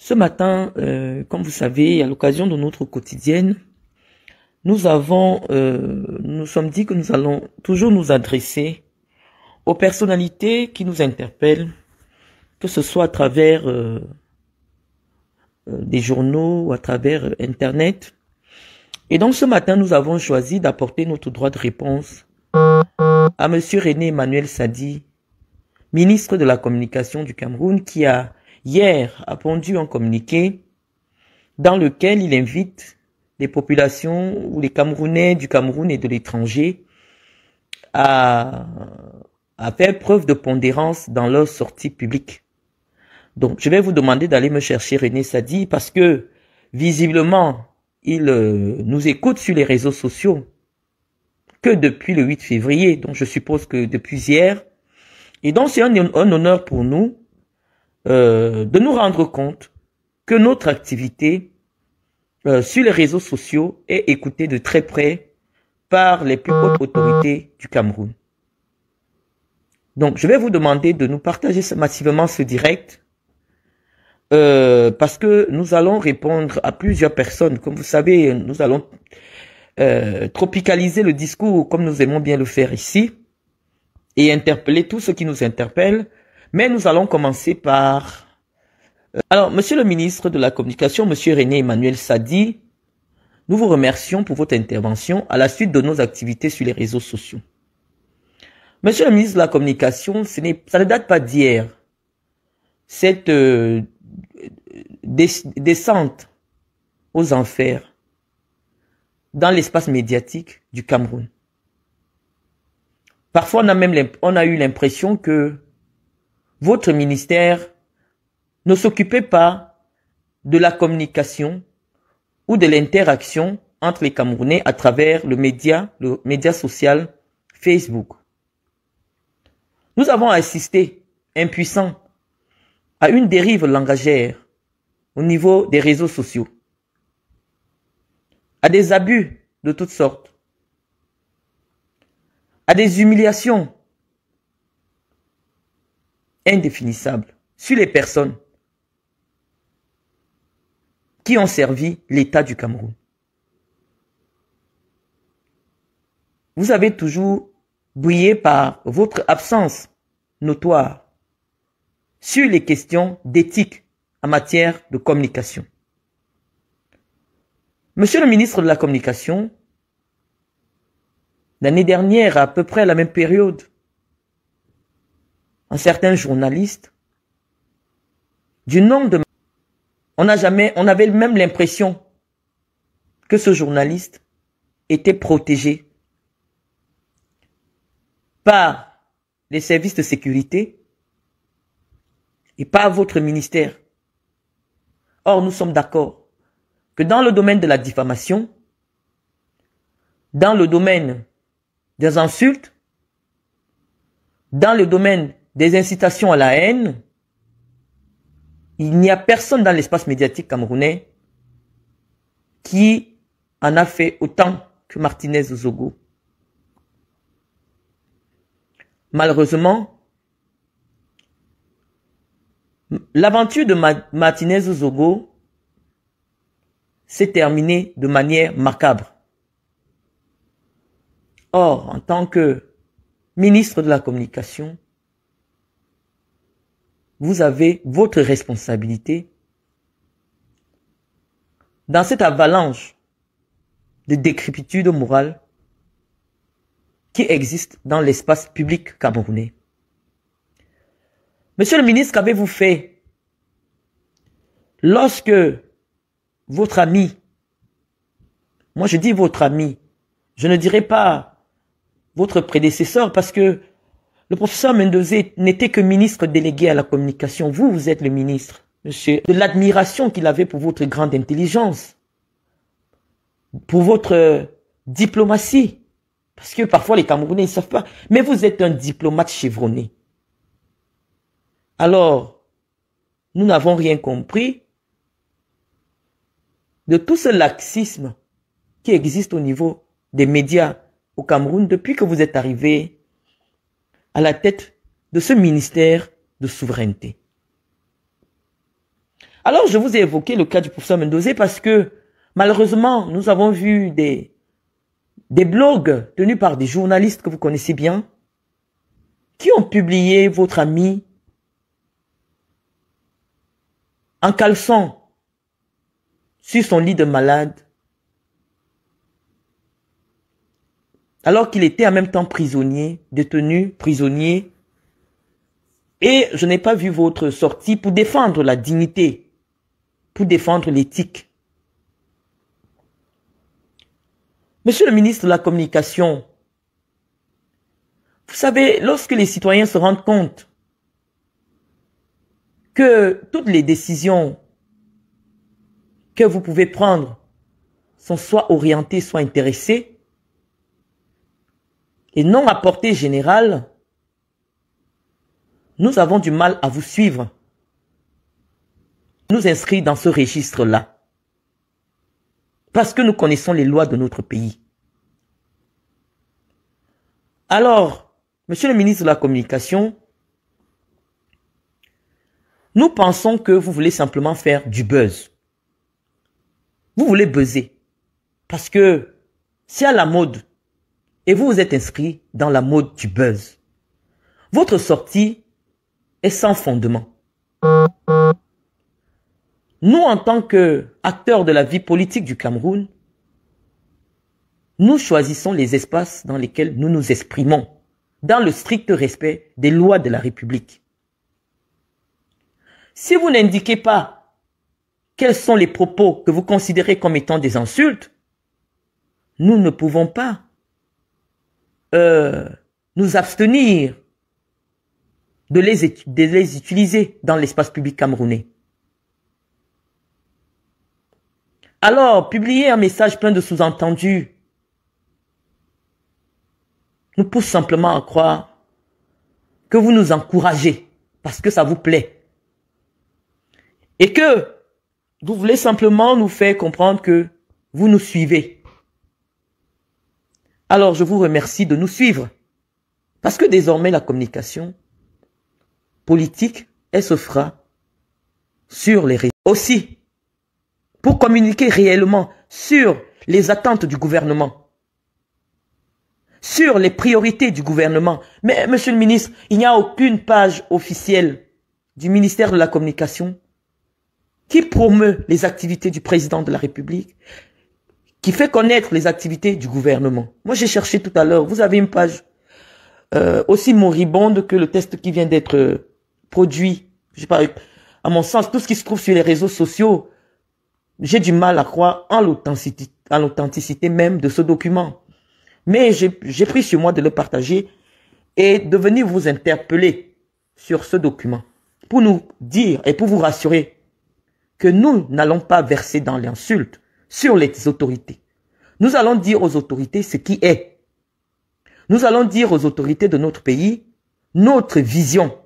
Ce matin, euh, comme vous savez, à l'occasion de notre quotidienne, nous avons, euh, nous sommes dit que nous allons toujours nous adresser aux personnalités qui nous interpellent, que ce soit à travers euh, des journaux ou à travers Internet. Et donc ce matin, nous avons choisi d'apporter notre droit de réponse à Monsieur René Emmanuel Sadi, ministre de la Communication du Cameroun, qui a hier a pondu un communiqué dans lequel il invite les populations ou les Camerounais du Cameroun et de l'étranger à, à faire preuve de pondérance dans leur sortie publique. Donc, je vais vous demander d'aller me chercher René Sadi parce que, visiblement, il euh, nous écoute sur les réseaux sociaux que depuis le 8 février, donc je suppose que depuis hier. Et donc, c'est un honneur pour nous euh, de nous rendre compte que notre activité euh, sur les réseaux sociaux est écoutée de très près par les plus hautes autorités du Cameroun. Donc, je vais vous demander de nous partager massivement ce direct euh, parce que nous allons répondre à plusieurs personnes. Comme vous savez, nous allons tropicaliser le discours comme nous aimons bien le faire ici et interpeller tous ceux qui nous interpellent mais nous allons commencer par... Euh, alors, Monsieur le ministre de la Communication, Monsieur René Emmanuel Sadi, nous vous remercions pour votre intervention à la suite de nos activités sur les réseaux sociaux. Monsieur le ministre de la Communication, ce ça ne date pas d'hier. Cette euh, descente aux enfers dans l'espace médiatique du Cameroun. Parfois, on a même on a eu l'impression que votre ministère, ne s'occupait pas de la communication ou de l'interaction entre les Camerounais à travers le média, le média social Facebook. Nous avons assisté, impuissants, à une dérive langagère au niveau des réseaux sociaux, à des abus de toutes sortes, à des humiliations indéfinissable sur les personnes qui ont servi l'État du Cameroun. Vous avez toujours bouillé par votre absence notoire sur les questions d'éthique en matière de communication. Monsieur le ministre de la Communication, l'année dernière, à peu près à la même période, un certain journaliste du nombre de... On n'a jamais, on avait même l'impression que ce journaliste était protégé par les services de sécurité et par votre ministère. Or, nous sommes d'accord que dans le domaine de la diffamation, dans le domaine des insultes, dans le domaine des incitations à la haine, il n'y a personne dans l'espace médiatique camerounais qui en a fait autant que Martinez Zogo. Malheureusement, l'aventure de Martinez Zogo s'est terminée de manière macabre. Or, en tant que ministre de la Communication, vous avez votre responsabilité dans cette avalanche de décrépitude morale qui existe dans l'espace public camerounais. Monsieur le ministre, qu'avez-vous fait lorsque votre ami, moi je dis votre ami, je ne dirai pas votre prédécesseur parce que le professeur Mendozé n'était que ministre délégué à la communication. Vous, vous êtes le ministre, monsieur. De l'admiration qu'il avait pour votre grande intelligence, pour votre euh, diplomatie. Parce que parfois les Camerounais ne savent pas. Mais vous êtes un diplomate chevronné. Alors, nous n'avons rien compris de tout ce laxisme qui existe au niveau des médias au Cameroun depuis que vous êtes arrivé à la tête de ce ministère de souveraineté. Alors, je vous ai évoqué le cas du professeur Mendozé parce que, malheureusement, nous avons vu des, des blogs tenus par des journalistes que vous connaissez bien, qui ont publié votre ami en caleçon sur son lit de malade alors qu'il était en même temps prisonnier, détenu, prisonnier. Et je n'ai pas vu votre sortie pour défendre la dignité, pour défendre l'éthique. Monsieur le ministre de la Communication, vous savez, lorsque les citoyens se rendent compte que toutes les décisions que vous pouvez prendre sont soit orientées, soit intéressées, et non à portée générale, nous avons du mal à vous suivre. Nous inscrire dans ce registre-là. Parce que nous connaissons les lois de notre pays. Alors, monsieur le ministre de la Communication, nous pensons que vous voulez simplement faire du buzz. Vous voulez buzzer. Parce que c'est à la mode et vous vous êtes inscrit dans la mode du buzz. Votre sortie est sans fondement. Nous, en tant que de la vie politique du Cameroun, nous choisissons les espaces dans lesquels nous nous exprimons, dans le strict respect des lois de la République. Si vous n'indiquez pas quels sont les propos que vous considérez comme étant des insultes, nous ne pouvons pas euh, nous abstenir de les, de les utiliser dans l'espace public camerounais. Alors, publier un message plein de sous-entendus nous pousse simplement à croire que vous nous encouragez parce que ça vous plaît. Et que vous voulez simplement nous faire comprendre que vous nous suivez. Alors je vous remercie de nous suivre. Parce que désormais la communication politique, elle se fera sur les réseaux. Aussi, pour communiquer réellement sur les attentes du gouvernement, sur les priorités du gouvernement. Mais, monsieur le ministre, il n'y a aucune page officielle du ministère de la Communication qui promeut les activités du président de la République, qui fait connaître les activités du gouvernement. Moi, j'ai cherché tout à l'heure, vous avez une page euh, aussi moribonde que le test qui vient d'être euh, produit. à mon sens, tout ce qui se trouve sur les réseaux sociaux, j'ai du mal à croire en l'authenticité, même de ce document. Mais j'ai pris sur moi de le partager et de venir vous interpeller sur ce document pour nous dire et pour vous rassurer que nous n'allons pas verser dans l'insulte sur les autorités. Nous allons dire aux autorités ce qui est. Nous allons dire aux autorités de notre pays notre vision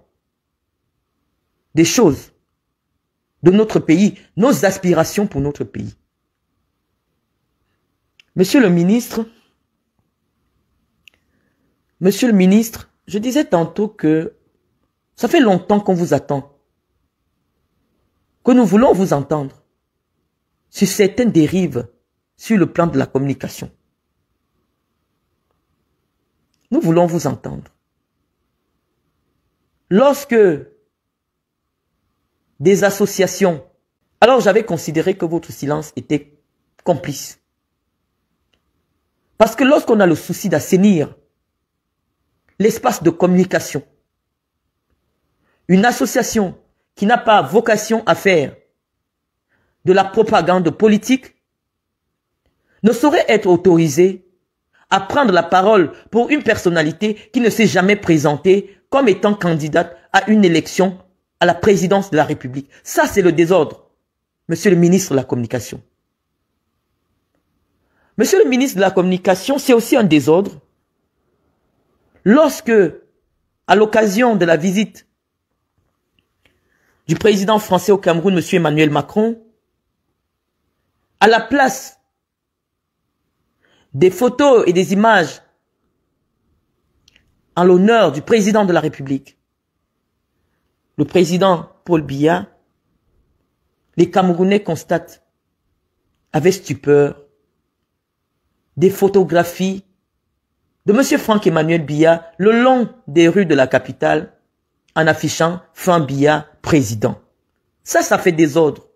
des choses, de notre pays, nos aspirations pour notre pays. Monsieur le ministre, Monsieur le ministre, je disais tantôt que ça fait longtemps qu'on vous attend, que nous voulons vous entendre sur certaines dérives sur le plan de la communication. Nous voulons vous entendre. Lorsque des associations, alors j'avais considéré que votre silence était complice. Parce que lorsqu'on a le souci d'assainir l'espace de communication, une association qui n'a pas vocation à faire de la propagande politique ne saurait être autorisé à prendre la parole pour une personnalité qui ne s'est jamais présentée comme étant candidate à une élection à la présidence de la République. Ça, c'est le désordre, monsieur le ministre de la Communication. Monsieur le ministre de la Communication, c'est aussi un désordre lorsque, à l'occasion de la visite du président français au Cameroun, monsieur Emmanuel Macron, à la place des photos et des images en l'honneur du président de la République, le président Paul Biya, les Camerounais constatent avec stupeur des photographies de M. Franck Emmanuel Biya le long des rues de la capitale en affichant Franck Biya président. Ça, ça fait désordre.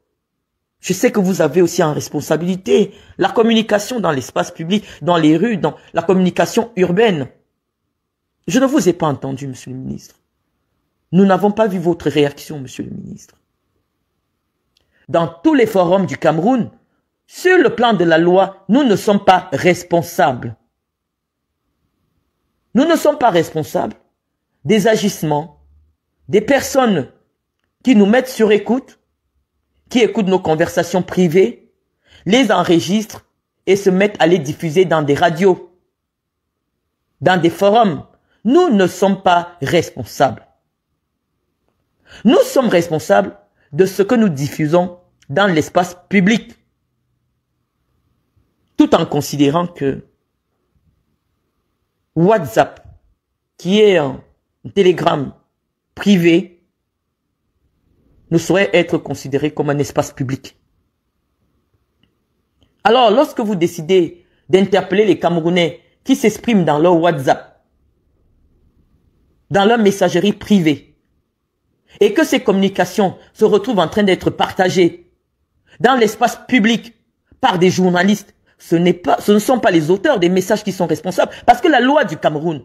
Je sais que vous avez aussi en responsabilité la communication dans l'espace public, dans les rues, dans la communication urbaine. Je ne vous ai pas entendu, monsieur le ministre. Nous n'avons pas vu votre réaction, monsieur le ministre. Dans tous les forums du Cameroun, sur le plan de la loi, nous ne sommes pas responsables. Nous ne sommes pas responsables des agissements des personnes qui nous mettent sur écoute qui écoutent nos conversations privées, les enregistrent et se mettent à les diffuser dans des radios, dans des forums. Nous ne sommes pas responsables. Nous sommes responsables de ce que nous diffusons dans l'espace public, tout en considérant que WhatsApp, qui est un télégramme privé, ne saurait être considéré comme un espace public. Alors, lorsque vous décidez d'interpeller les Camerounais qui s'expriment dans leur WhatsApp, dans leur messagerie privée, et que ces communications se retrouvent en train d'être partagées dans l'espace public par des journalistes, ce, pas, ce ne sont pas les auteurs des messages qui sont responsables, parce que la loi du Cameroun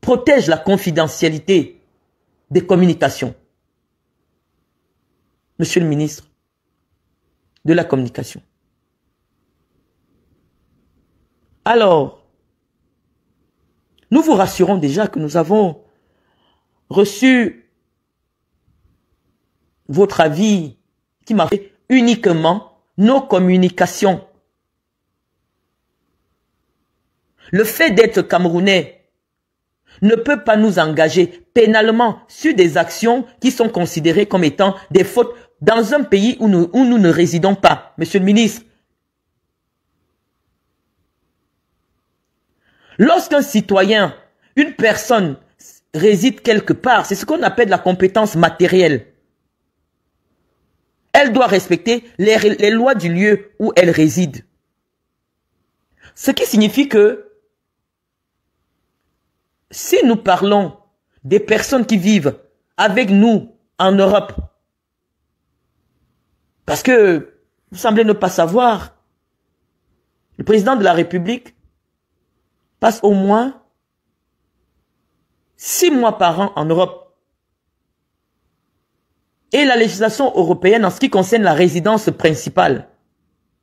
protège la confidentialité des communications monsieur le ministre de la communication. Alors, nous vous rassurons déjà que nous avons reçu votre avis qui m'a fait uniquement nos communications. Le fait d'être camerounais ne peut pas nous engager pénalement sur des actions qui sont considérées comme étant des fautes dans un pays où nous, nous ne résidons pas, monsieur le ministre. Lorsqu'un citoyen, une personne réside quelque part, c'est ce qu'on appelle la compétence matérielle. Elle doit respecter les, les, lois du lieu où elle réside. Ce qui signifie que si nous parlons des personnes qui vivent avec nous en Europe, parce que, vous semblez ne pas savoir, le président de la République passe au moins six mois par an en Europe. Et la législation européenne en ce qui concerne la résidence principale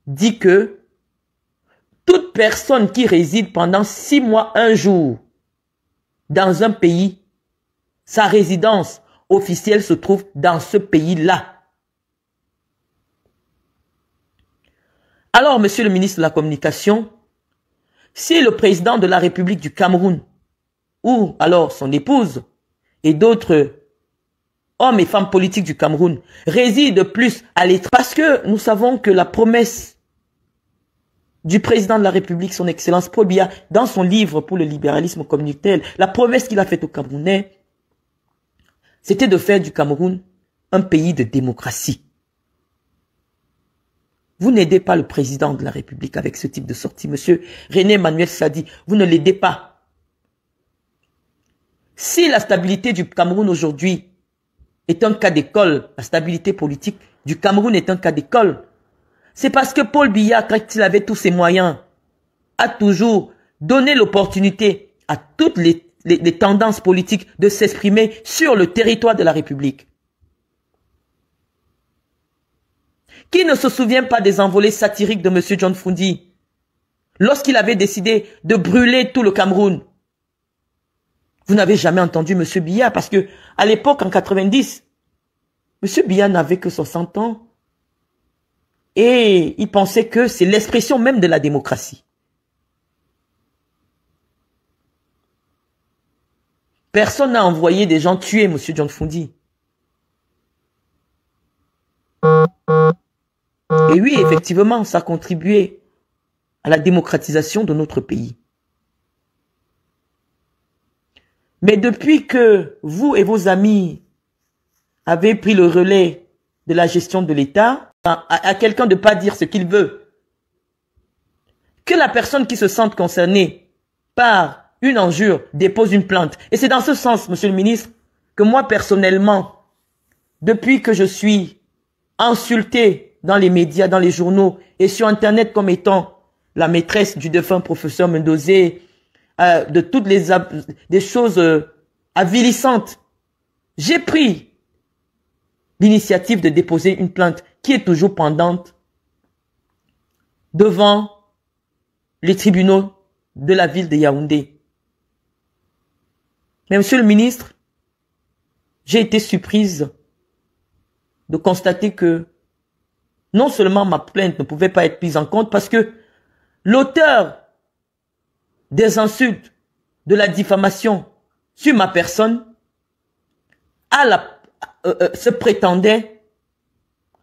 dit que toute personne qui réside pendant six mois, un jour, dans un pays, sa résidence officielle se trouve dans ce pays-là. Alors, monsieur le ministre de la Communication, si le président de la République du Cameroun, ou alors son épouse, et d'autres hommes et femmes politiques du Cameroun résident plus à l'étranger, parce que nous savons que la promesse du président de la République, son Excellence Paul dans son livre pour le libéralisme communautaire, la promesse qu'il a faite aux Camerounais, c'était de faire du Cameroun un pays de démocratie. Vous n'aidez pas le président de la République avec ce type de sortie. Monsieur René Emmanuel Sadi, vous ne l'aidez pas. Si la stabilité du Cameroun aujourd'hui est un cas d'école, la stabilité politique du Cameroun est un cas d'école, c'est parce que Paul Biya, quand il avait tous ses moyens, a toujours donné l'opportunité à toutes les tendances politiques de s'exprimer sur le territoire de la République. Qui ne se souvient pas des envolées satiriques de M. John Fundi lorsqu'il avait décidé de brûler tout le Cameroun Vous n'avez jamais entendu M. Biya parce que à l'époque, en 90, M. Biya n'avait que 60 ans. Et il pensait que c'est l'expression même de la démocratie. Personne n'a envoyé des gens tuer M. John Fundi. Et oui, effectivement, ça a contribué à la démocratisation de notre pays. Mais depuis que vous et vos amis avez pris le relais de la gestion de l'État, à, quelqu'un de ne pas dire ce qu'il veut, que la personne qui se sente concernée par une injure dépose une plainte. Et c'est dans ce sens, monsieur le ministre, que moi personnellement, depuis que je suis insulté dans les médias, dans les journaux et sur Internet comme étant la maîtresse du défunt professeur Mendozé, euh, de toutes les des choses euh, avilissantes. J'ai pris l'initiative de déposer une plainte qui est toujours pendante devant les tribunaux de la ville de Yaoundé. Mais monsieur le ministre, j'ai été surprise de constater que non seulement ma plainte ne pouvait pas être prise en compte parce que l'auteur des insultes, de la diffamation sur ma personne, à la, euh, euh, se prétendait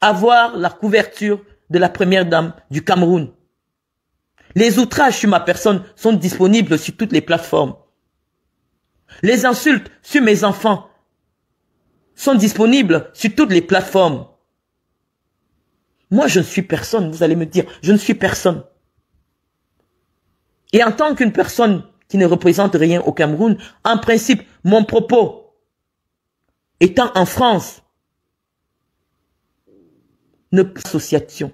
avoir la couverture de la première dame du Cameroun. Les outrages sur ma personne sont disponibles sur toutes les plateformes. Les insultes sur mes enfants sont disponibles sur toutes les plateformes. Moi, je ne suis personne, vous allez me dire, je ne suis personne. Et en tant qu'une personne qui ne représente rien au Cameroun, en principe, mon propos, étant en France, une association,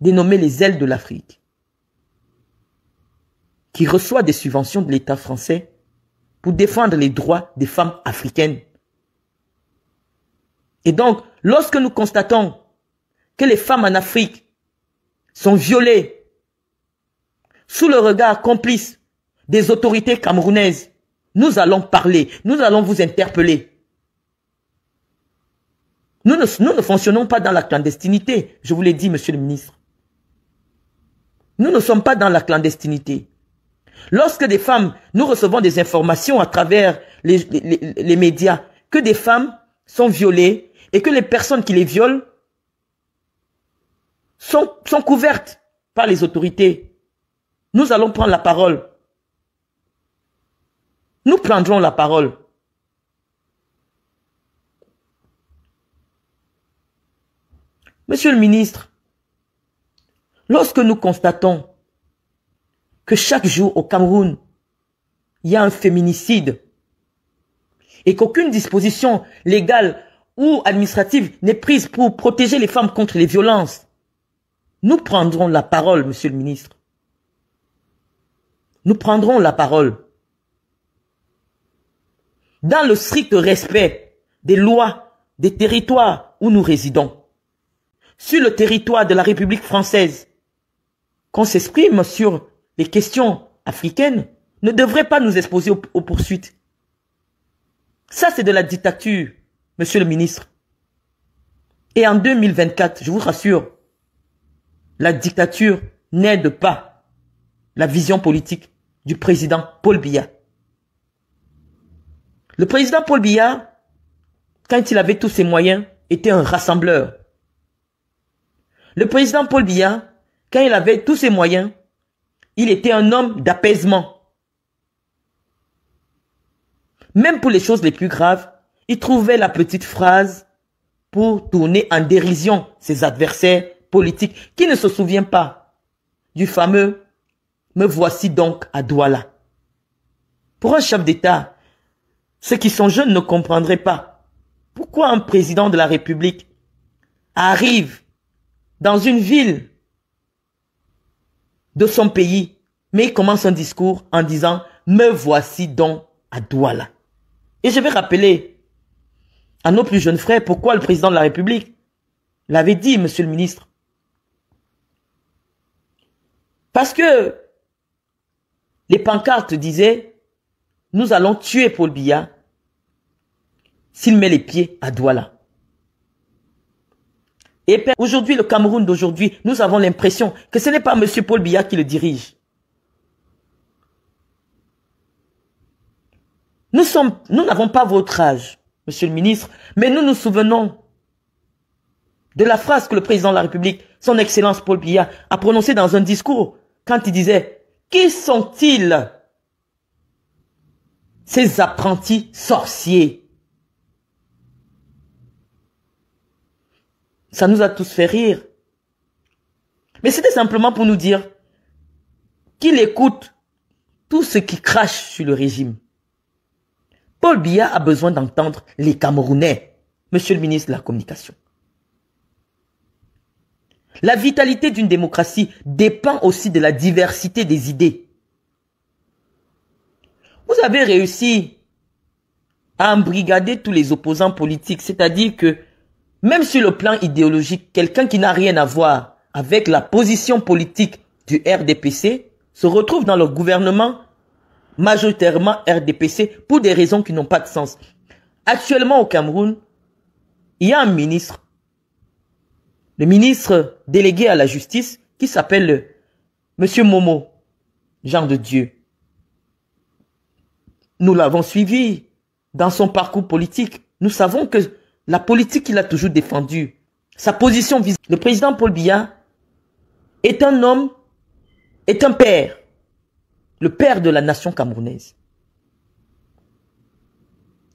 dénommée les ailes de l'Afrique, qui reçoit des subventions de l'État français pour défendre les droits des femmes africaines. Et donc, lorsque nous constatons que les femmes en Afrique sont violées sous le regard complice des autorités camerounaises, nous allons parler, nous allons vous interpeller. Nous ne, nous ne fonctionnons pas dans la clandestinité, je vous l'ai dit, monsieur le ministre. Nous ne sommes pas dans la clandestinité. Lorsque des femmes, nous recevons des informations à travers les, les médias, que des femmes sont violées et que les personnes qui les violent sont, couvertes par les autorités. Nous allons prendre la parole. Nous prendrons la parole. Monsieur le ministre, lorsque nous constatons que chaque jour au Cameroun, il y a un féminicide et qu'aucune disposition légale ou administrative n'est prise pour protéger les femmes contre les violences, nous prendrons la parole, monsieur le ministre. Nous prendrons la parole. Dans le strict respect des lois des territoires où nous résidons. Sur le territoire de la République française, qu'on s'exprime sur les questions africaines ne devrait pas nous exposer aux, poursuites. Ça, c'est de la dictature, monsieur le ministre. Et en 2024, je vous rassure, la dictature n'aide pas la vision politique du président Paul Biya. Le président Paul Biya, quand il avait tous ses moyens, était un rassembleur. Le président Paul Biya, quand il avait tous ses moyens, il était un homme d'apaisement. Même pour les choses les plus graves, il trouvait la petite phrase pour tourner en dérision ses adversaires politique qui ne se souvient pas du fameux me voici donc à Douala. Pour un chef d'État, ceux qui sont jeunes ne comprendraient pas pourquoi un président de la République arrive dans une ville de son pays, mais il commence un discours en disant me voici donc à Douala. Et je vais rappeler à nos plus jeunes frères pourquoi le président de la République l'avait dit, monsieur le ministre. Parce que les pancartes disaient, nous allons tuer Paul Biya s'il met les pieds à Douala. Et aujourd'hui, le Cameroun d'aujourd'hui, nous avons l'impression que ce n'est pas M. Paul Biya qui le dirige. Nous sommes, nous n'avons pas votre âge, monsieur le ministre, mais nous nous souvenons de la phrase que le président de la République, son excellence Paul Biya, a prononcée dans un discours quand il disait, qui sont-ils ces apprentis sorciers Ça nous a tous fait rire. Mais c'était simplement pour nous dire qu'il écoute tout ce qui crache sur le régime. Paul Biya a besoin d'entendre les Camerounais, monsieur le ministre de la Communication. La vitalité d'une démocratie dépend aussi de la diversité des idées. Vous avez réussi à embrigader tous les opposants politiques, c'est-à-dire que même sur le plan idéologique, quelqu'un qui n'a rien à voir avec la position politique du RDPC se retrouve dans le gouvernement majoritairement RDPC pour des raisons qui n'ont pas de sens. Actuellement au Cameroun, il y a un ministre le ministre délégué à la justice qui s'appelle Monsieur Momo, Jean de Dieu. Nous l'avons suivi dans son parcours politique. Nous savons que la politique qu'il a toujours défendue, sa position vis le président Paul Biya est un homme, est un père, le père de la nation camerounaise.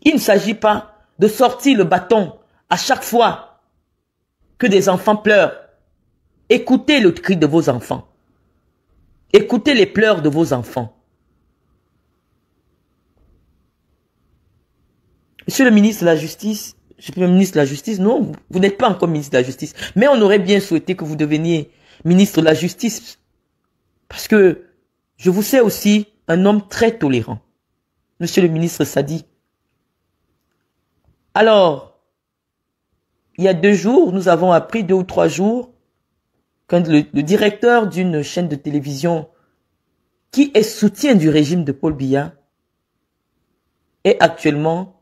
Il ne s'agit pas de sortir le bâton à chaque fois que des enfants pleurent. Écoutez le cri de vos enfants. Écoutez les pleurs de vos enfants. Monsieur le ministre de la Justice, je suis ministre de la Justice, non, vous n'êtes pas encore ministre de la Justice. Mais on aurait bien souhaité que vous deveniez ministre de la Justice. Parce que je vous sais aussi un homme très tolérant. Monsieur le ministre Sadi. Alors, il y a deux jours, nous avons appris, deux ou trois jours, que le, le directeur d'une chaîne de télévision qui est soutien du régime de Paul Biya est actuellement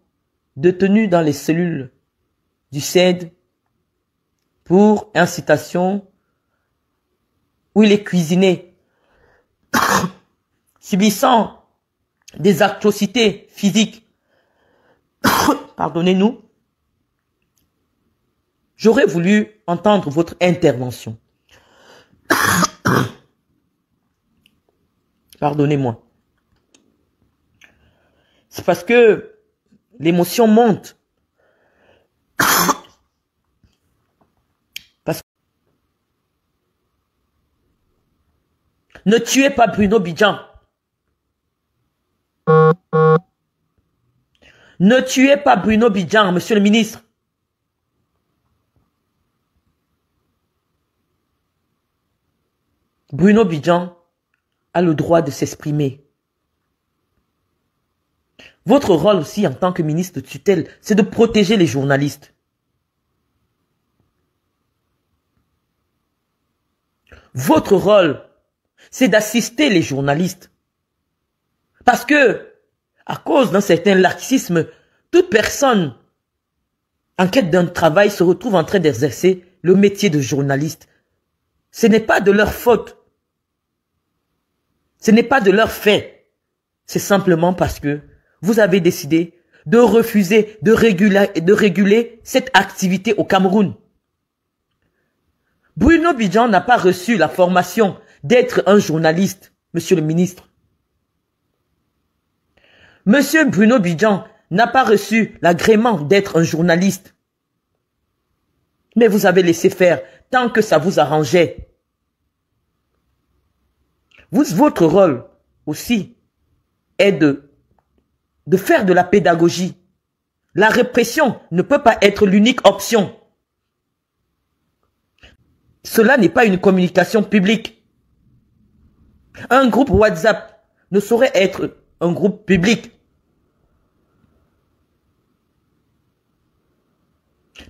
détenu dans les cellules du CED pour incitation où il est cuisiné, subissant des atrocités physiques, pardonnez-nous, J'aurais voulu entendre votre intervention. Pardonnez-moi. C'est parce que l'émotion monte. Parce ne tuez pas Bruno Bidjan. Ne tuez pas Bruno Bidjan, monsieur le ministre. Bruno Bidjan a le droit de s'exprimer. Votre rôle aussi en tant que ministre de tutelle, c'est de protéger les journalistes. Votre rôle, c'est d'assister les journalistes. Parce que, à cause d'un certain laxisme, toute personne en quête d'un travail se retrouve en train d'exercer le métier de journaliste. Ce n'est pas de leur faute. Ce n'est pas de leur fait. C'est simplement parce que vous avez décidé de refuser de réguler, de réguler cette activité au Cameroun. Bruno Bidjan n'a pas reçu la formation d'être un journaliste, monsieur le ministre. Monsieur Bruno Bidjan n'a pas reçu l'agrément d'être un journaliste. Mais vous avez laissé faire tant que ça vous arrangeait votre rôle aussi est de, de faire de la pédagogie. La répression ne peut pas être l'unique option. Cela n'est pas une communication publique. Un groupe WhatsApp ne saurait être un groupe public.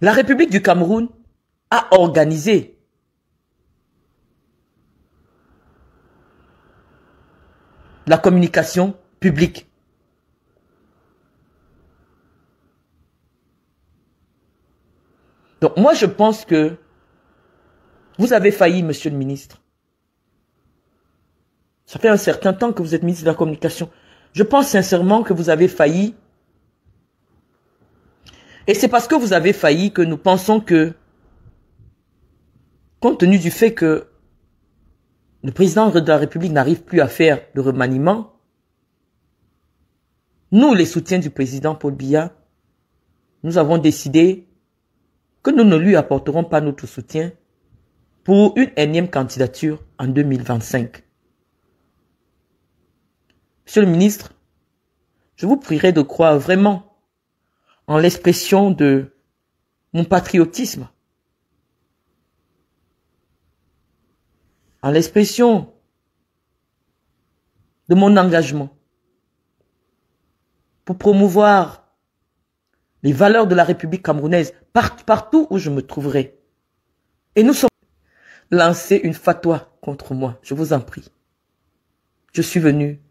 La République du Cameroun a organisé la communication publique. Donc moi, je pense que vous avez failli, monsieur le ministre. Ça fait un certain temps que vous êtes ministre de la Communication. Je pense sincèrement que vous avez failli. Et c'est parce que vous avez failli que nous pensons que, compte tenu du fait que le président de la République n'arrive plus à faire le remaniement, nous, les soutiens du président Paul Biya, nous avons décidé que nous ne lui apporterons pas notre soutien pour une énième candidature en 2025. Monsieur le ministre, je vous prierai de croire vraiment en l'expression de mon patriotisme en l'expression de mon engagement pour promouvoir les valeurs de la République camerounaise partout où je me trouverai. Et nous sommes lancés une fatwa contre moi, je vous en prie. Je suis venu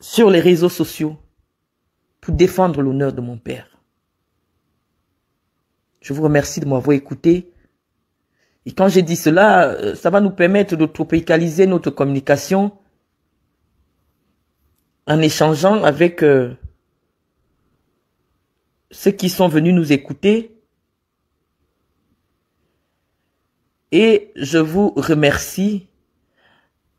sur les réseaux sociaux pour défendre l'honneur de mon père. Je vous remercie de m'avoir écouté. Et quand j'ai dit cela, euh, ça va nous permettre de tropicaliser notre communication en échangeant avec euh, ceux qui sont venus nous écouter. Et je vous remercie.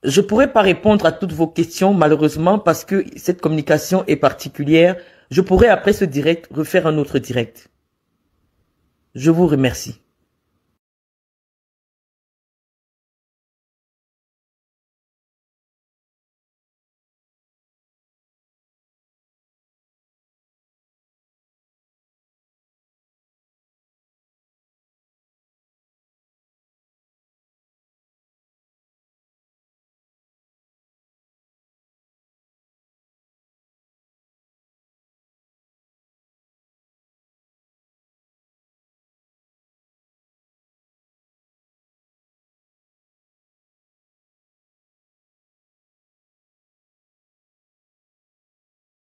Je pourrais pas répondre à toutes vos questions, malheureusement, parce que cette communication est particulière. Je pourrais, après ce direct, refaire un autre direct. Je vous remercie.